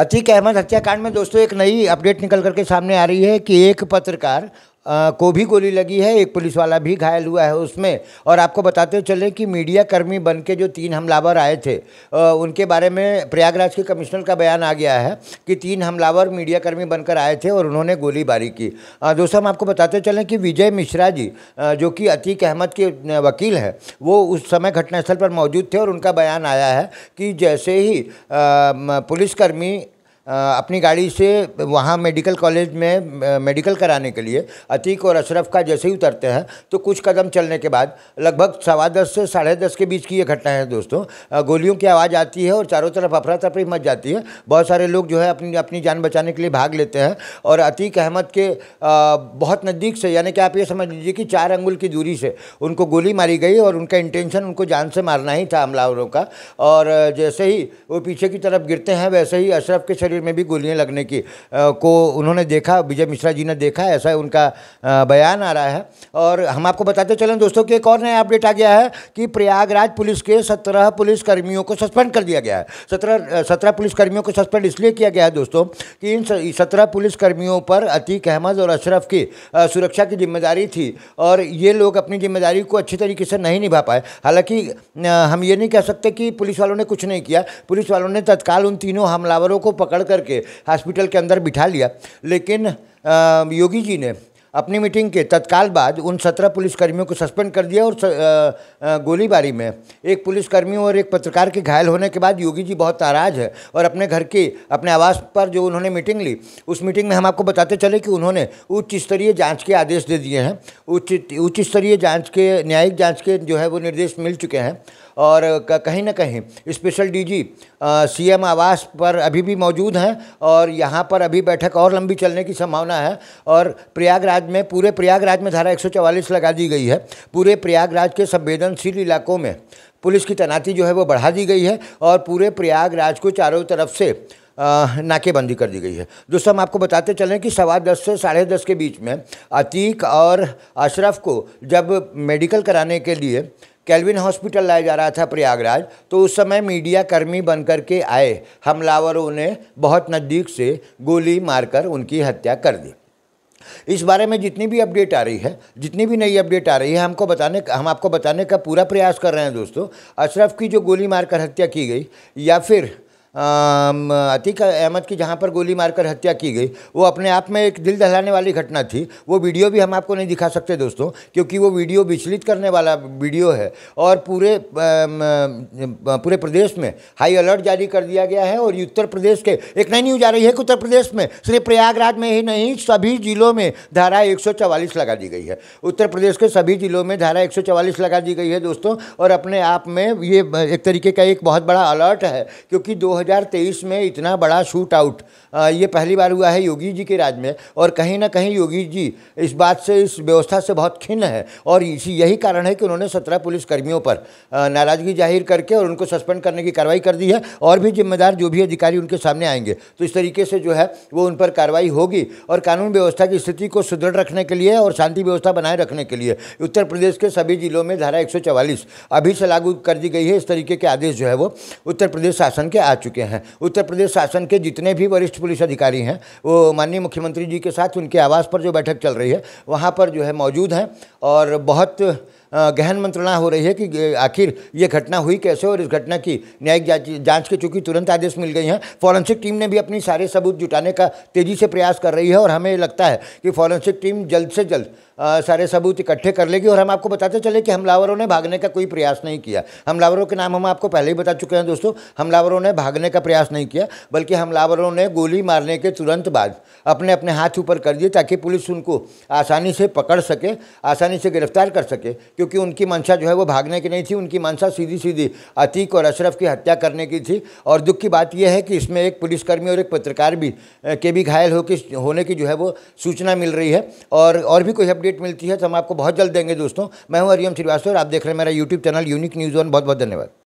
अतीक अहमद हत्याकांड में दोस्तों एक नई अपडेट निकल करके सामने आ रही है कि एक पत्रकार को भी गोली लगी है एक पुलिस वाला भी घायल हुआ है उसमें और आपको बताते चले कि मीडिया कर्मी बन के जो तीन हमलावर आए थे उनके बारे में प्रयागराज के कमिश्नर का बयान आ गया है कि तीन हमलावर मीडिया कर्मी बनकर आए थे और उन्होंने गोलीबारी की दोस्तों हम आपको बताते चलें कि विजय मिश्रा जी जो कि अतीक अहमद के वकील हैं वो उस समय घटनास्थल पर मौजूद थे और उनका बयान आया है कि जैसे ही पुलिसकर्मी अपनी गाड़ी से वहाँ मेडिकल कॉलेज में मेडिकल कराने के लिए अतीक और अशरफ का जैसे ही उतरते हैं तो कुछ कदम चलने के बाद लगभग सवा दस से साढ़े दस के बीच की ये घटना है दोस्तों गोलियों की आवाज़ आती है और चारों तरफ अफरा तफरी मच जाती है बहुत सारे लोग जो है अपनी अपनी जान बचाने के लिए भाग लेते हैं और अतीक अहमद के बहुत नज़दीक से यानी कि आप ये समझ लीजिए कि चार अंगुल की दूरी से उनको गोली मारी गई और उनका इंटेंशन उनको जान से मारना ही था हमलावरों का और जैसे ही वो पीछे की तरफ गिरते हैं वैसे ही अशरफ के शरीर शरीर में भी गोलियां लगने की को उन्होंने देखा विजय मिश्रा जी ने देखा ऐसा उनका बयान आ रहा है और हम आपको बताते चलें दोस्तों कि एक और नया अपडेट आ गया है कि प्रयागराज पुलिस के सत्रह पुलिसकर्मियों को सस्पेंड कर दिया गया है सत्रह सत्रह पुलिसकर्मियों को सस्पेंड इसलिए किया गया है दोस्तों कि इन सत्रह पुलिसकर्मियों पर अतीक अहमद और अशरफ की सुरक्षा की जिम्मेदारी थी और ये लोग अपनी जिम्मेदारी को अच्छी तरीके से नहीं निभा पाए हालांकि हम ये नहीं कह सकते कि पुलिस वालों ने कुछ नहीं किया पुलिस वालों ने तत्काल उन तीनों हमलावरों को पकड़ करके हॉस्पिटल के अंदर बिठा लिया लेकिन योगी जी ने अपनी मीटिंग के तत्काल बाद उन सत्रह पुलिसकर्मियों को सस्पेंड कर दिया और गोलीबारी में एक पुलिसकर्मी और एक पत्रकार के घायल होने के बाद योगी जी बहुत नाराज है और अपने घर की अपने आवास पर जो उन्होंने मीटिंग ली उस मीटिंग में हम आपको बताते चले कि उन्होंने उच्च स्तरीय जाँच के आदेश दे दिए हैं उच्च उच्च स्तरीय जाँच के न्यायिक जाँच के जो है वो निर्देश मिल चुके हैं और कहीं ना कहीं स्पेशल डीजी सीएम आवास पर अभी भी मौजूद हैं और यहाँ पर अभी बैठक और लंबी चलने की संभावना है और प्रयागराज प्रयागराज में पूरे प्रयागराज में धारा 144 लगा दी गई है पूरे प्रयागराज के संवेदनशील इलाकों में पुलिस की तैनाती जो है वो बढ़ा दी गई है और पूरे प्रयागराज को चारों तरफ से नाकेबंदी कर दी गई है दोस्तों हम आपको बताते चलें कि सवा दस से साढ़े दस के बीच में अतीक और अशरफ को जब मेडिकल कराने के लिए कैलविन हॉस्पिटल लाया जा रहा था प्रयागराज तो उस समय मीडिया कर्मी बनकर के आए हमलावरों ने बहुत नज़दीक से गोली मारकर उनकी हत्या कर दी इस बारे में जितनी भी अपडेट आ रही है जितनी भी नई अपडेट आ रही है हमको बताने हम आपको बताने का पूरा प्रयास कर रहे हैं दोस्तों अशरफ की जो गोली मारकर हत्या की गई या फिर अतीक अहमद की जहाँ पर गोली मारकर हत्या की गई वो अपने आप में एक दिल दहलाने वाली घटना थी वो वीडियो भी हम आपको नहीं दिखा सकते दोस्तों क्योंकि वो वीडियो विचलित करने वाला वीडियो है और पूरे पूरे प्रदेश में हाई अलर्ट जारी कर दिया गया है और उत्तर प्रदेश के एक नई न्यूज आ रही है कि उत्तर प्रदेश में सिर्फ प्रयागराज में ही नहीं सभी जिलों में धारा एक लगा दी गई है उत्तर प्रदेश के सभी जिलों में धारा एक लगा दी गई है दोस्तों और अपने आप में ये एक तरीके का एक बहुत बड़ा अलर्ट है क्योंकि दो 2023 में इतना बड़ा शूट आउट ये पहली बार हुआ है योगी जी के राज में और कहीं ना कहीं योगी जी इस बात से इस व्यवस्था से बहुत खिन्न है और इसी यही कारण है कि उन्होंने सत्रह पुलिसकर्मियों पर नाराज़गी जाहिर करके और उनको सस्पेंड करने की कार्रवाई कर दी है और भी जिम्मेदार जो भी अधिकारी उनके सामने आएंगे तो इस तरीके से जो है वो उन पर कार्रवाई होगी और कानून व्यवस्था की स्थिति को सुदृढ़ रखने के लिए और शांति व्यवस्था बनाए रखने के लिए उत्तर प्रदेश के सभी जिलों में धारा एक अभी से लागू कर दी गई है इस तरीके के आदेश जो है वो उत्तर प्रदेश शासन के आ चुके चुके हैं उत्तर प्रदेश शासन के जितने भी वरिष्ठ पुलिस अधिकारी हैं वो माननीय मुख्यमंत्री जी के साथ उनके आवास पर जो बैठक चल रही है वहाँ पर जो है मौजूद हैं और बहुत गहन मंत्रणा हो रही है कि आखिर ये घटना हुई कैसे और इस घटना की न्यायिक जांच के चूंकि तुरंत आदेश मिल गई हैं फॉरेंसिक टीम ने भी अपनी सारे सबूत जुटाने का तेज़ी से प्रयास कर रही है और हमें लगता है कि फॉरेंसिक टीम जल्द से जल्द सारे सबूत इकट्ठे कर लेगी और हम आपको बताते चले कि हमलावरों ने भागने का कोई प्रयास नहीं किया हमलावरों के नाम हम आपको पहले ही बता चुके हैं दोस्तों हमलावरों ने भागने का प्रयास नहीं किया बल्कि हमलावरों ने गोली मारने के तुरंत बाद अपने अपने हाथ ऊपर कर दिए ताकि पुलिस उनको आसानी से पकड़ सके आसानी से गिरफ्तार कर सके क्योंकि उनकी मंशा जो है वो भागने की नहीं थी उनकी मंशा सीधी सीधी अतीक और अशरफ की हत्या करने की थी और दुख की बात यह है कि इसमें एक पुलिसकर्मी और एक पत्रकार भी के भी घायल होकर होने की जो है वो सूचना मिल रही है और और भी कोई अपडेट मिलती है तो हम आपको बहुत जल्द देंगे दोस्तों मैं हूँ हरियम श्रीवास्तव और आप देख रहे हैं मेरा YouTube channel Unique News One बहुत बहुत धन्यवाद